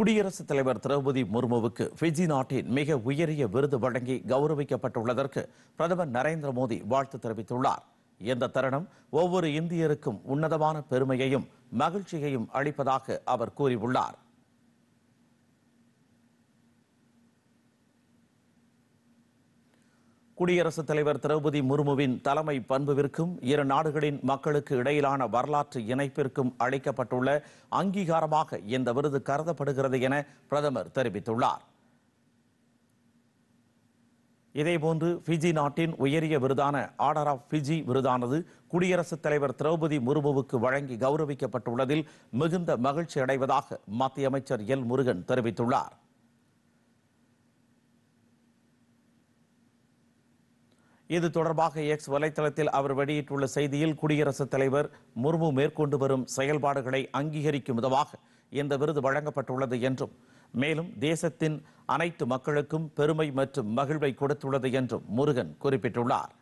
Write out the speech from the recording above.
குடியரசுத் தலைவர் திரௌபதி முர்முவுக்கு பிஜி நாட்டின் மிக உயரிய விருது வழங்கி கௌரவிக்கப்பட்டுள்ளதற்கு பிரதமர் நரேந்திர மோடி வாழ்த்து தெரிவித்துள்ளார் இந்த தருணம் ஒவ்வொரு இந்தியருக்கும் உன்னதமான பெருமையையும் மகிழ்ச்சியையும் அளிப்பதாக அவர் கூறியுள்ளார் குடியரசுத் தலைவர் திரௌபதி முர்முவின் தலைமை பண்புவிற்கும் இரு நாடுகளின் மக்களுக்கு இடையிலான வரலாற்று இணைப்பிற்கும் அளிக்கப்பட்டுள்ள அங்கீகாரமாக இந்த விருது கருதப்படுகிறது என பிரதமர் தெரிவித்துள்ளார் இதேபோன்று ஃபிஜி நாட்டின் உயரிய விருதான ஆர்டர் ஆஃப் ஃபிஜி விருதானது குடியரசுத் தலைவர் திரௌபதி முர்முவுக்கு வழங்கி கௌரவிக்கப்பட்டுள்ளதில் மிகுந்த மகிழ்ச்சி அடைவதாக மத்திய அமைச்சர் எல் முருகன் தெரிவித்துள்ளார் இது தொடர்பாக எக்ஸ் வலைதளத்தில் அவர் வெளியிட்டுள்ள செய்தியில் குடியரசுத் தலைவர் முர்மு மேற்கொண்டு வரும் செயல்பாடுகளை அங்கீகரிக்கும் விதமாக இந்த விருது வழங்கப்பட்டுள்ளது என்றும் மேலும் தேசத்தின் அனைத்து மக்களுக்கும் பெருமை மற்றும் மகிழ்வை கொடுத்துள்ளது என்றும் முருகன் குறிப்பிட்டுள்ளார்